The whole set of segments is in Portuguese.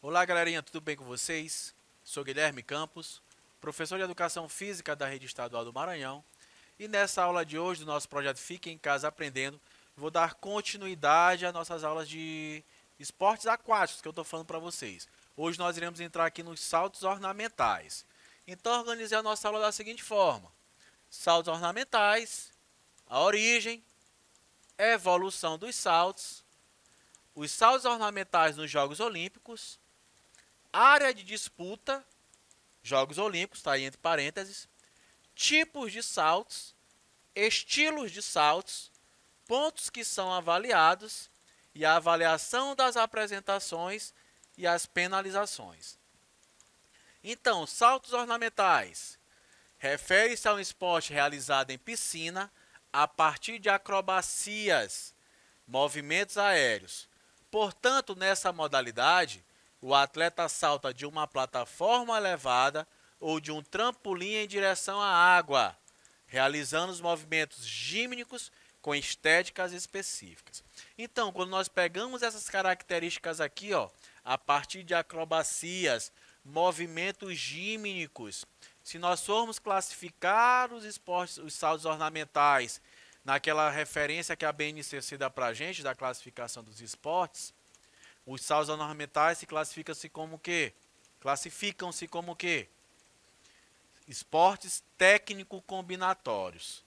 Olá, galerinha, tudo bem com vocês? Sou Guilherme Campos, professor de Educação Física da Rede Estadual do Maranhão, e nessa aula de hoje do nosso projeto Fique em Casa Aprendendo, vou dar continuidade às nossas aulas de esportes aquáticos que eu estou falando para vocês. Hoje nós iremos entrar aqui nos saltos ornamentais. Então, organizei a nossa aula da seguinte forma. Saltos ornamentais, a origem, evolução dos saltos, os saltos ornamentais nos Jogos Olímpicos, área de disputa, Jogos Olímpicos, está aí entre parênteses, tipos de saltos, estilos de saltos, pontos que são avaliados e a avaliação das apresentações e as penalizações. Então, saltos ornamentais. Refere-se a um esporte realizado em piscina a partir de acrobacias, movimentos aéreos. Portanto, nessa modalidade, o atleta salta de uma plataforma elevada ou de um trampolim em direção à água, realizando os movimentos gímnicos com estéticas específicas. Então, quando nós pegamos essas características aqui, ó, a partir de acrobacias, movimentos gímnicos. Se nós formos classificar os esportes, os saldos ornamentais, naquela referência que a BNCC dá para a gente, da classificação dos esportes, os saldos ornamentais se classificam-se como quê? Classificam-se como quê? Esportes técnico-combinatórios,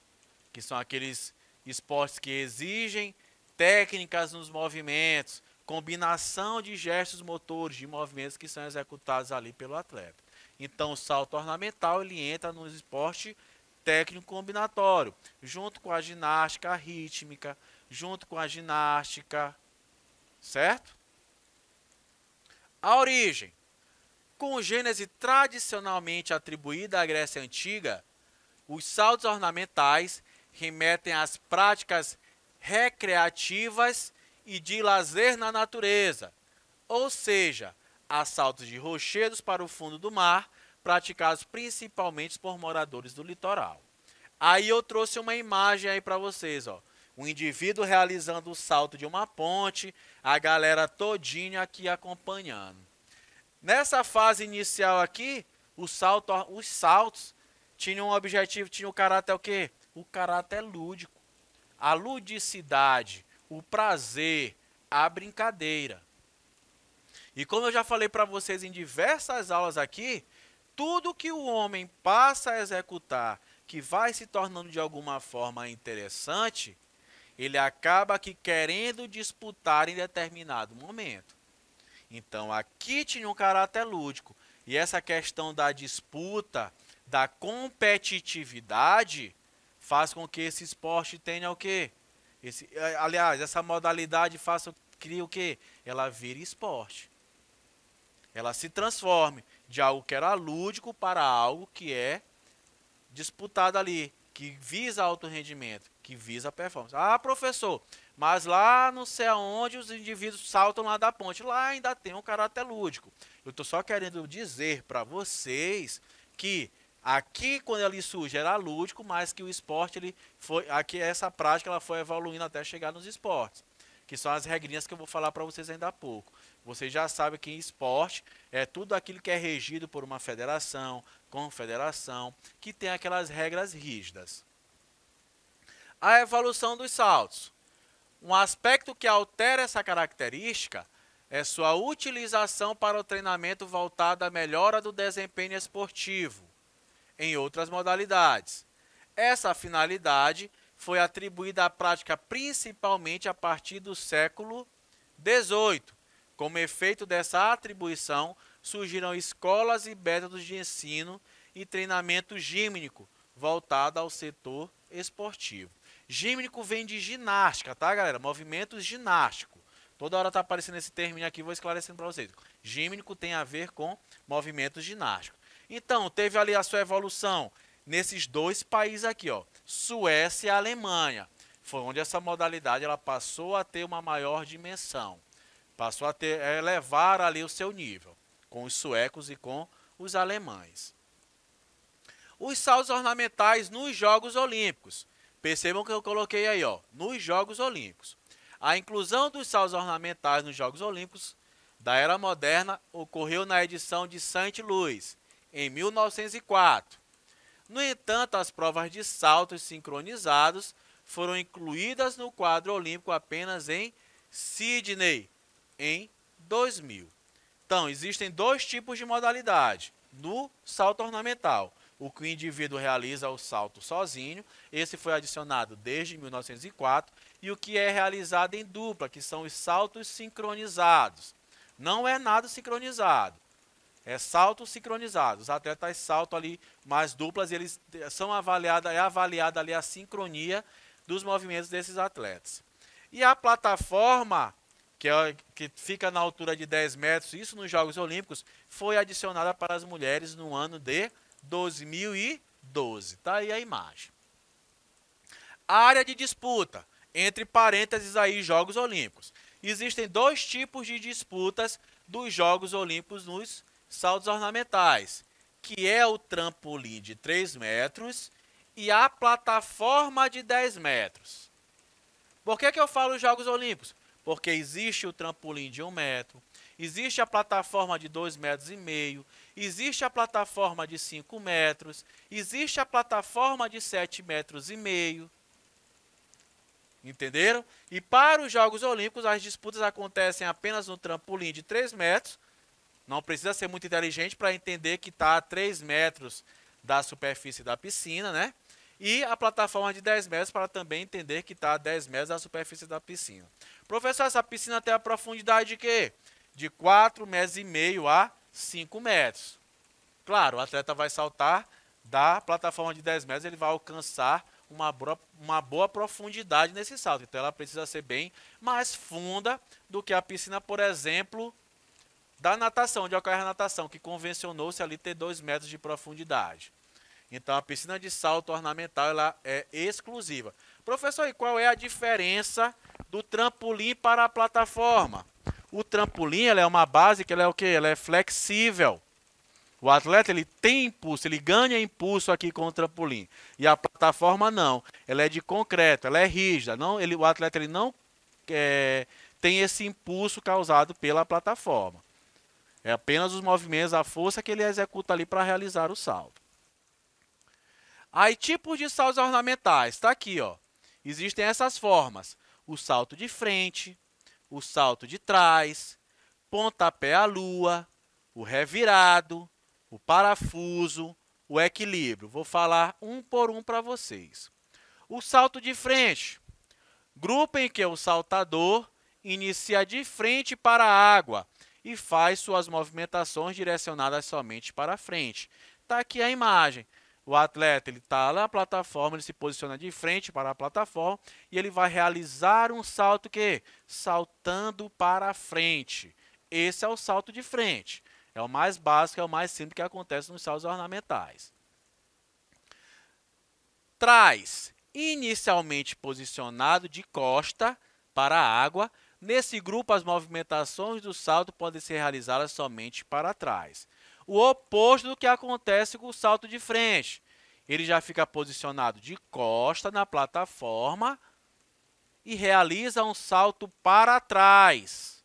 que são aqueles esportes que exigem técnicas nos movimentos, combinação de gestos motores, de movimentos que são executados ali pelo atleta. Então, o salto ornamental ele entra no esporte técnico combinatório, junto com a ginástica rítmica, junto com a ginástica, certo? A origem, com gênese tradicionalmente atribuída à Grécia Antiga, os saltos ornamentais remetem às práticas recreativas e de lazer na natureza, ou seja, assaltos de rochedos para o fundo do mar, praticados principalmente por moradores do litoral. Aí eu trouxe uma imagem aí para vocês, ó. Um indivíduo realizando o salto de uma ponte, a galera todinha aqui acompanhando. Nessa fase inicial aqui, salto, os saltos tinham um objetivo, tinham um caráter o quê? O caráter lúdico. A ludicidade, o prazer, a brincadeira. E como eu já falei para vocês em diversas aulas aqui, tudo que o homem passa a executar que vai se tornando de alguma forma interessante, ele acaba que querendo disputar em determinado momento. Então aqui tinha um caráter lúdico. E essa questão da disputa, da competitividade, faz com que esse esporte tenha o quê? Esse, é, aliás, essa modalidade faça, cria o quê? Ela vira esporte. Ela se transforme de algo que era lúdico para algo que é disputado ali, que visa alto rendimento, que visa performance. Ah, professor, mas lá não sei aonde os indivíduos saltam lá da ponte. Lá ainda tem um caráter lúdico. Eu estou só querendo dizer para vocês que Aqui, quando ele surge, era lúdico, mas que o esporte, ele foi, aqui essa prática ela foi evoluindo até chegar nos esportes, que são as regrinhas que eu vou falar para vocês ainda há pouco. Vocês já sabem que em esporte é tudo aquilo que é regido por uma federação, confederação, que tem aquelas regras rígidas. A evolução dos saltos. Um aspecto que altera essa característica é sua utilização para o treinamento voltado à melhora do desempenho esportivo em outras modalidades. Essa finalidade foi atribuída à prática principalmente a partir do século XVIII. Como efeito dessa atribuição, surgiram escolas e métodos de ensino e treinamento gímnico voltado ao setor esportivo. Gímnico vem de ginástica, tá, galera? Movimento ginástico. Toda hora tá aparecendo esse termo aqui, vou esclarecendo para vocês. Gímnico tem a ver com movimentos ginásticos. Então, teve ali a sua evolução nesses dois países aqui, ó, Suécia e Alemanha. Foi onde essa modalidade ela passou a ter uma maior dimensão. Passou a ter a é, elevar ali o seu nível com os suecos e com os alemães. Os salos ornamentais nos Jogos Olímpicos. Percebam que eu coloquei aí, ó, nos Jogos Olímpicos. A inclusão dos salos ornamentais nos Jogos Olímpicos da era moderna ocorreu na edição de Saint Louis, em 1904. No entanto, as provas de saltos sincronizados foram incluídas no quadro olímpico apenas em Sydney, em 2000. Então, existem dois tipos de modalidade no salto ornamental. O que o indivíduo realiza o salto sozinho, esse foi adicionado desde 1904, e o que é realizado em dupla, que são os saltos sincronizados. Não é nada sincronizado. É salto sincronizado. Os atletas saltam ali mais duplas e eles são avaliados, é avaliada ali a sincronia dos movimentos desses atletas. E a plataforma, que, é, que fica na altura de 10 metros, isso nos Jogos Olímpicos, foi adicionada para as mulheres no ano de 2012. Tá aí a imagem. Área de disputa, entre parênteses aí, Jogos Olímpicos. Existem dois tipos de disputas dos Jogos Olímpicos nos saltos ornamentais, que é o trampolim de 3 metros e a plataforma de 10 metros. Por que, que eu falo Jogos Olímpicos? Porque existe o trampolim de 1 metro, existe a plataforma de 2 metros e meio, existe a plataforma de 5 metros, existe a plataforma de 7 metros e meio. Entenderam? E para os Jogos Olímpicos, as disputas acontecem apenas no trampolim de 3 metros, não precisa ser muito inteligente para entender que está a 3 metros da superfície da piscina, né? E a plataforma de 10 metros para também entender que está a 10 metros da superfície da piscina. Professor, essa piscina tem a profundidade de quê? De 4 metros e meio a 5 metros. Claro, o atleta vai saltar da plataforma de 10 metros, ele vai alcançar uma, uma boa profundidade nesse salto. Então ela precisa ser bem mais funda do que a piscina, por exemplo, da natação, de ocorre a natação, que convencionou-se ali ter 2 metros de profundidade. Então, a piscina de salto ornamental ela é exclusiva. Professor, e qual é a diferença do trampolim para a plataforma? O trampolim ela é uma base que ela é o quê? Ela é flexível. O atleta ele tem impulso, ele ganha impulso aqui com o trampolim. E a plataforma não, ela é de concreto, ela é rígida. Não, ele, o atleta ele não é, tem esse impulso causado pela plataforma. É apenas os movimentos, a força que ele executa ali para realizar o salto. Aí, tipos de saltos ornamentais. Está aqui, ó. Existem essas formas. O salto de frente, o salto de trás, pontapé à lua, o revirado, o parafuso, o equilíbrio. Vou falar um por um para vocês. O salto de frente. Grupo em que o saltador inicia de frente para a água, e faz suas movimentações direcionadas somente para frente. Está aqui a imagem. O atleta está lá na plataforma, ele se posiciona de frente para a plataforma e ele vai realizar um salto que? Saltando para frente. Esse é o salto de frente. É o mais básico, é o mais simples que acontece nos saltos ornamentais. Trás. Inicialmente posicionado de costa para a água, Nesse grupo, as movimentações do salto podem ser realizadas somente para trás. O oposto do que acontece com o salto de frente. Ele já fica posicionado de costa na plataforma e realiza um salto para trás.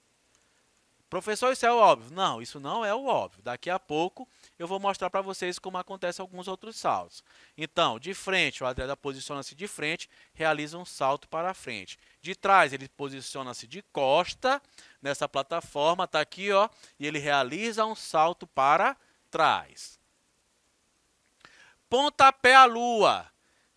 Professor, isso é o óbvio. Não, isso não é o óbvio. Daqui a pouco eu vou mostrar para vocês como acontece alguns outros saltos. Então, de frente, o atleta posiciona-se de frente, realiza um salto para frente. De trás, ele posiciona-se de costa nessa plataforma, está aqui, ó, e ele realiza um salto para trás. Pontapé à lua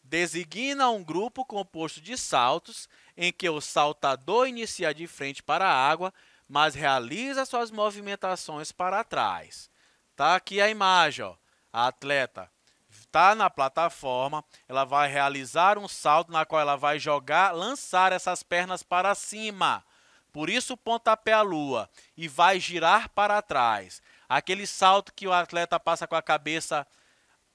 designa um grupo composto de saltos em que o saltador inicia de frente para a água mas realiza suas movimentações para trás. Tá aqui a imagem, ó. A atleta está na plataforma, ela vai realizar um salto na qual ela vai jogar, lançar essas pernas para cima. Por isso o pontapé à lua e vai girar para trás. Aquele salto que o atleta passa com a cabeça,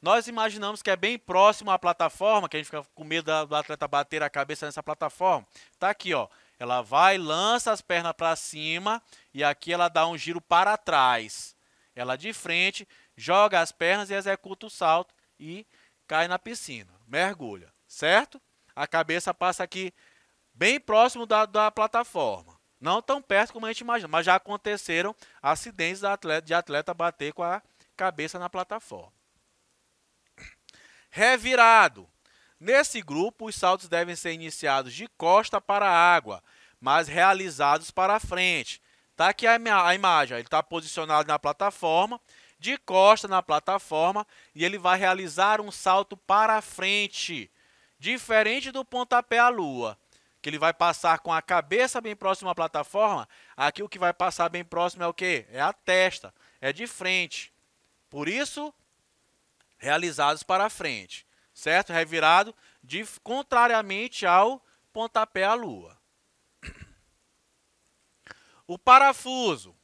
nós imaginamos que é bem próximo à plataforma, que a gente fica com medo do atleta bater a cabeça nessa plataforma. Tá aqui, ó. Ela vai, lança as pernas para cima e aqui ela dá um giro para trás. Ela de frente, joga as pernas e executa o salto e cai na piscina. Mergulha, certo? A cabeça passa aqui bem próximo da, da plataforma. Não tão perto como a gente imagina, mas já aconteceram acidentes de atleta, de atleta bater com a cabeça na plataforma. Revirado Nesse grupo, os saltos devem ser iniciados de costa para a água, mas realizados para a frente. Tá aqui a, a imagem, ele está posicionado na plataforma, de costa na plataforma, e ele vai realizar um salto para a frente, diferente do pontapé à lua que ele vai passar com a cabeça bem próximo à plataforma, aqui o que vai passar bem próximo é o quê? É a testa, é de frente. Por isso, realizados para frente certo? Revirado, de, contrariamente ao pontapé à lua. O parafuso.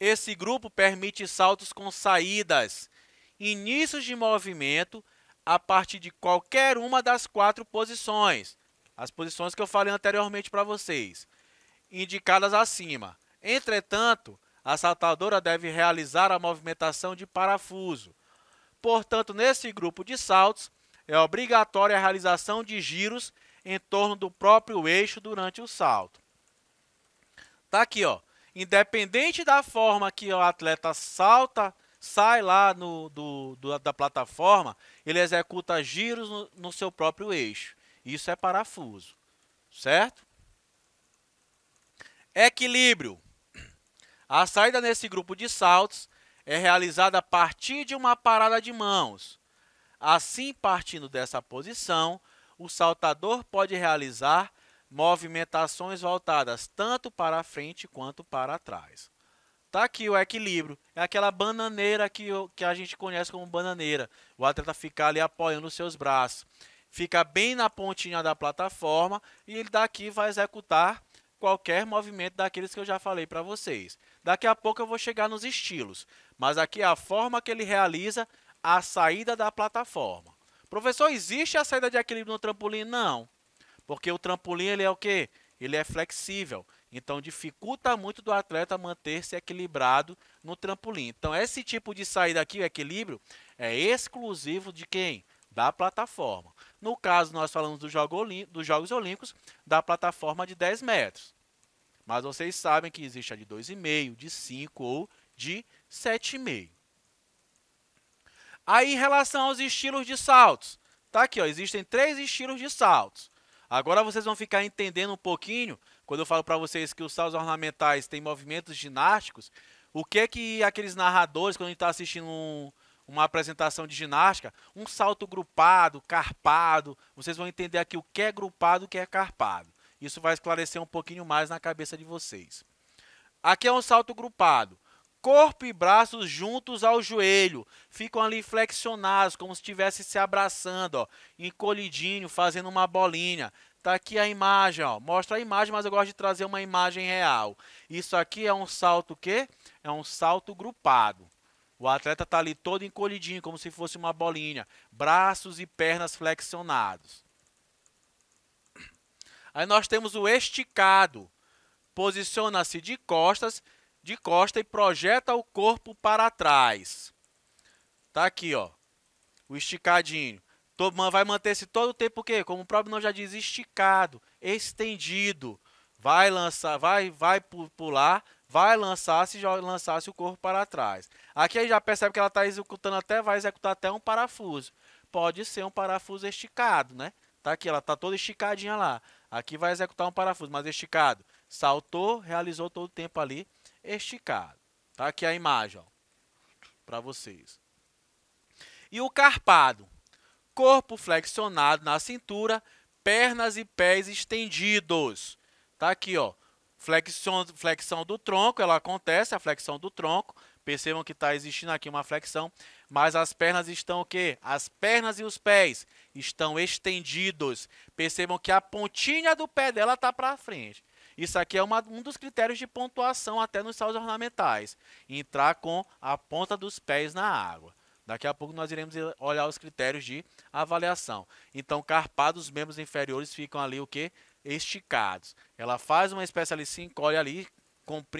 Esse grupo permite saltos com saídas, inícios de movimento a partir de qualquer uma das quatro posições, as posições que eu falei anteriormente para vocês, indicadas acima. Entretanto, a saltadora deve realizar a movimentação de parafuso, Portanto, nesse grupo de saltos, é obrigatória a realização de giros em torno do próprio eixo durante o salto. Tá aqui, ó. Independente da forma que o atleta salta, sai lá no, do, do, da plataforma, ele executa giros no, no seu próprio eixo. Isso é parafuso, certo? Equilíbrio. A saída nesse grupo de saltos é realizada a partir de uma parada de mãos. Assim, partindo dessa posição, o saltador pode realizar movimentações voltadas tanto para frente quanto para trás. Tá aqui o equilíbrio, é aquela bananeira que, que a gente conhece como bananeira. O atleta fica ali apoiando os seus braços. Fica bem na pontinha da plataforma e ele daqui vai executar qualquer movimento daqueles que eu já falei para vocês. Daqui a pouco eu vou chegar nos estilos mas aqui é a forma que ele realiza a saída da plataforma. Professor, existe a saída de equilíbrio no trampolim? Não, porque o trampolim ele é o quê? Ele é flexível, então dificulta muito do atleta manter-se equilibrado no trampolim. Então esse tipo de saída aqui, o equilíbrio, é exclusivo de quem? Da plataforma. No caso, nós falamos do jogo dos Jogos Olímpicos, da plataforma de 10 metros. Mas vocês sabem que existe a de 2,5, de 5 ou de 7,5. Aí, em relação aos estilos de saltos, tá aqui, ó, existem três estilos de saltos. Agora vocês vão ficar entendendo um pouquinho, quando eu falo para vocês que os saltos ornamentais têm movimentos ginásticos, o que é que aqueles narradores, quando a gente está assistindo um, uma apresentação de ginástica, um salto grupado, carpado, vocês vão entender aqui o que é grupado o que é carpado. Isso vai esclarecer um pouquinho mais na cabeça de vocês. Aqui é um salto grupado corpo e braços juntos ao joelho, ficam ali flexionados, como se estivesse se abraçando, ó, encolhidinho, fazendo uma bolinha. Tá aqui a imagem, ó. Mostra a imagem, mas eu gosto de trazer uma imagem real. Isso aqui é um salto que é um salto grupado. O atleta tá ali todo encolhidinho, como se fosse uma bolinha, braços e pernas flexionados. Aí nós temos o esticado. Posiciona-se de costas de costa e projeta o corpo para trás. Tá aqui, ó. O esticadinho. Vai manter-se todo o tempo o quê? Como o próprio nome já diz, esticado, estendido. Vai lançar, vai, vai pular, vai lançar se lançar o corpo para trás. Aqui aí já percebe que ela está executando até, vai executar até um parafuso. Pode ser um parafuso esticado, né? Tá aqui, ela está toda esticadinha lá. Aqui vai executar um parafuso, mas esticado. Saltou, realizou todo o tempo ali esticado. Tá aqui a imagem, para vocês. E o carpado, corpo flexionado na cintura, pernas e pés estendidos. Tá aqui, ó. Flexão, flexão do tronco, ela acontece, a flexão do tronco. Percebam que está existindo aqui uma flexão, mas as pernas estão o quê? As pernas e os pés estão estendidos. Percebam que a pontinha do pé dela está para frente. Isso aqui é uma, um dos critérios de pontuação até nos saltos ornamentais. Entrar com a ponta dos pés na água. Daqui a pouco nós iremos olhar os critérios de avaliação. Então, carpados, os membros inferiores ficam ali o que? Esticados. Ela faz uma espécie ali, se encolhe ali,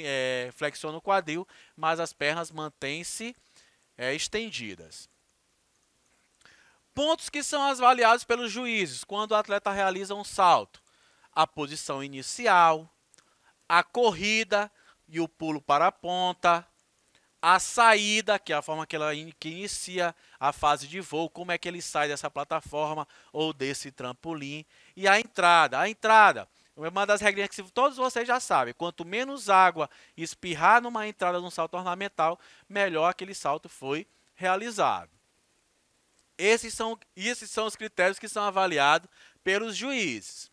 é, flexiona o quadril, mas as pernas mantêm-se é, estendidas. Pontos que são avaliados pelos juízes quando o atleta realiza um salto a posição inicial, a corrida e o pulo para a ponta, a saída, que é a forma que ela in, que inicia a fase de voo, como é que ele sai dessa plataforma ou desse trampolim, e a entrada. A entrada é uma das regrinhas que todos vocês já sabem. Quanto menos água espirrar numa entrada de um salto ornamental, melhor aquele salto foi realizado. Esses são, esses são os critérios que são avaliados pelos juízes.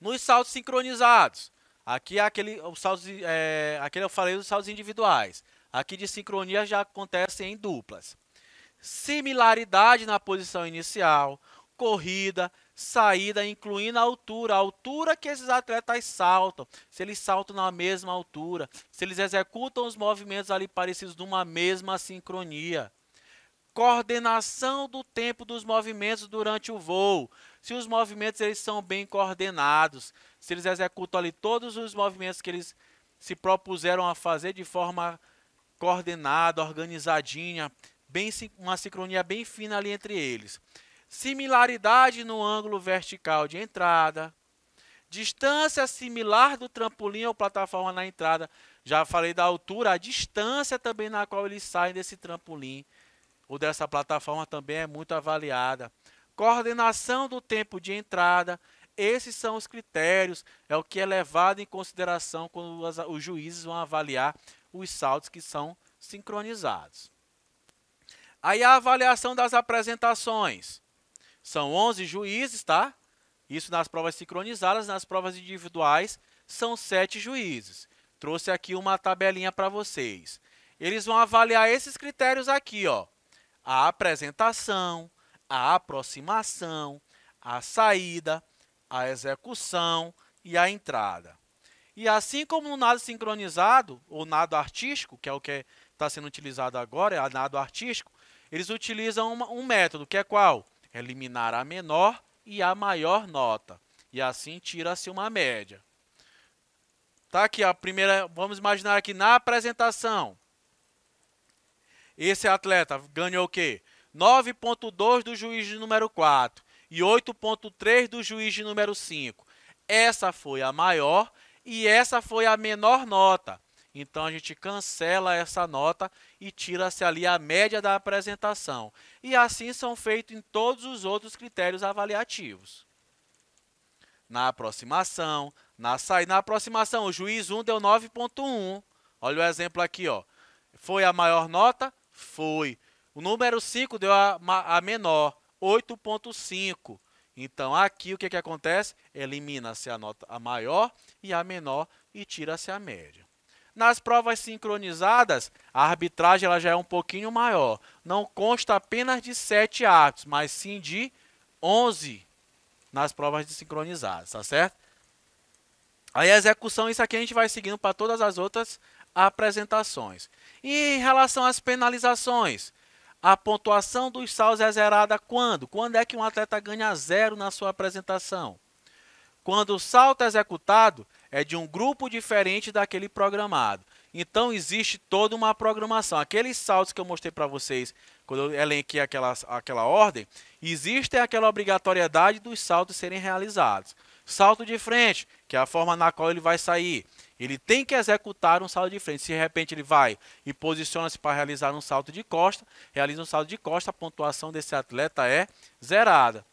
Nos saltos sincronizados, aqui é aquele, os saltos, é, aquele eu falei dos saltos individuais. Aqui de sincronia já acontece em duplas. Similaridade na posição inicial, corrida, saída, incluindo a altura, a altura que esses atletas saltam, se eles saltam na mesma altura, se eles executam os movimentos ali parecidos numa mesma sincronia coordenação do tempo dos movimentos durante o voo. Se os movimentos eles são bem coordenados, se eles executam ali todos os movimentos que eles se propuseram a fazer de forma coordenada, organizadinha, bem uma sincronia bem fina ali entre eles. Similaridade no ângulo vertical de entrada, distância similar do trampolim ou plataforma na entrada. Já falei da altura, a distância também na qual eles saem desse trampolim ou dessa plataforma também é muito avaliada. Coordenação do tempo de entrada, esses são os critérios, é o que é levado em consideração quando os juízes vão avaliar os saltos que são sincronizados. Aí a avaliação das apresentações. São 11 juízes, tá? Isso nas provas sincronizadas, nas provas individuais, são 7 juízes. Trouxe aqui uma tabelinha para vocês. Eles vão avaliar esses critérios aqui, ó a apresentação, a aproximação, a saída, a execução e a entrada. E assim como no nado sincronizado, ou nado artístico, que é o que está sendo utilizado agora, é o nado artístico, eles utilizam uma, um método, que é qual? Eliminar é a menor e a maior nota. E assim tira-se uma média. Tá aqui a primeira, vamos imaginar aqui na apresentação. Esse atleta ganhou o quê? 9.2 do juiz de número 4 e 8.3 do juiz de número 5. Essa foi a maior e essa foi a menor nota. Então a gente cancela essa nota e tira-se ali a média da apresentação. E assim são feitos em todos os outros critérios avaliativos. Na aproximação, na saída, na aproximação, o juiz 1 deu 9.1. Olha o exemplo aqui, ó. Foi a maior nota foi. O número 5 deu a, a menor, 8.5. Então, aqui o que, que acontece? Elimina-se a nota a maior e a menor e tira-se a média. Nas provas sincronizadas, a arbitragem ela já é um pouquinho maior. Não consta apenas de 7 árbitros, mas sim de 11 nas provas sincronizadas, tá certo? Aí a execução, isso aqui a gente vai seguindo para todas as outras apresentações. E em relação às penalizações, a pontuação dos saldos é zerada quando? Quando é que um atleta ganha zero na sua apresentação? Quando o salto executado é de um grupo diferente daquele programado. Então existe toda uma programação. Aqueles saltos que eu mostrei para vocês, quando eu elenquei aquela, aquela ordem, existe aquela obrigatoriedade dos saltos serem realizados. Salto de frente, que é a forma na qual ele vai sair. Ele tem que executar um salto de frente. Se de repente ele vai e posiciona-se para realizar um salto de costa, realiza um salto de costa, a pontuação desse atleta é zerada.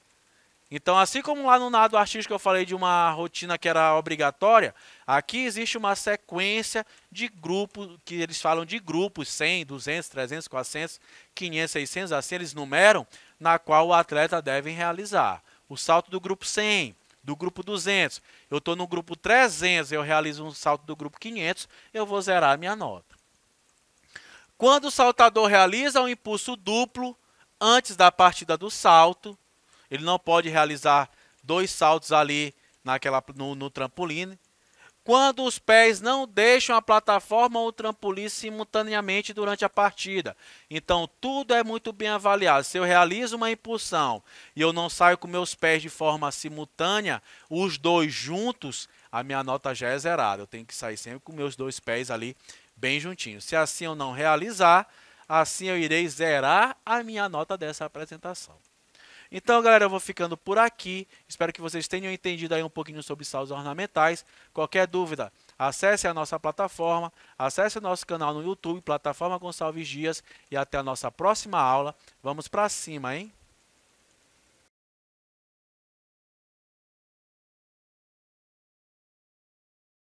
Então, assim como lá no nado artístico eu falei de uma rotina que era obrigatória, aqui existe uma sequência de grupos, que eles falam de grupos, 100, 200, 300, 400, 500, 600, assim eles numeram, na qual o atleta deve realizar. O salto do grupo 100, do grupo 200, eu estou no grupo 300, eu realizo um salto do grupo 500, eu vou zerar a minha nota. Quando o saltador realiza um impulso duplo antes da partida do salto, ele não pode realizar dois saltos ali naquela, no, no trampolim, quando os pés não deixam a plataforma ou o trampolim simultaneamente durante a partida. Então, tudo é muito bem avaliado. Se eu realizo uma impulsão e eu não saio com meus pés de forma simultânea, os dois juntos, a minha nota já é zerada. Eu tenho que sair sempre com meus dois pés ali bem juntinhos. Se assim eu não realizar, assim eu irei zerar a minha nota dessa apresentação. Então, galera, eu vou ficando por aqui. Espero que vocês tenham entendido aí um pouquinho sobre saldos ornamentais. Qualquer dúvida, acesse a nossa plataforma, acesse o nosso canal no YouTube, Plataforma Gonçalves Dias. E até a nossa próxima aula. Vamos para cima, hein?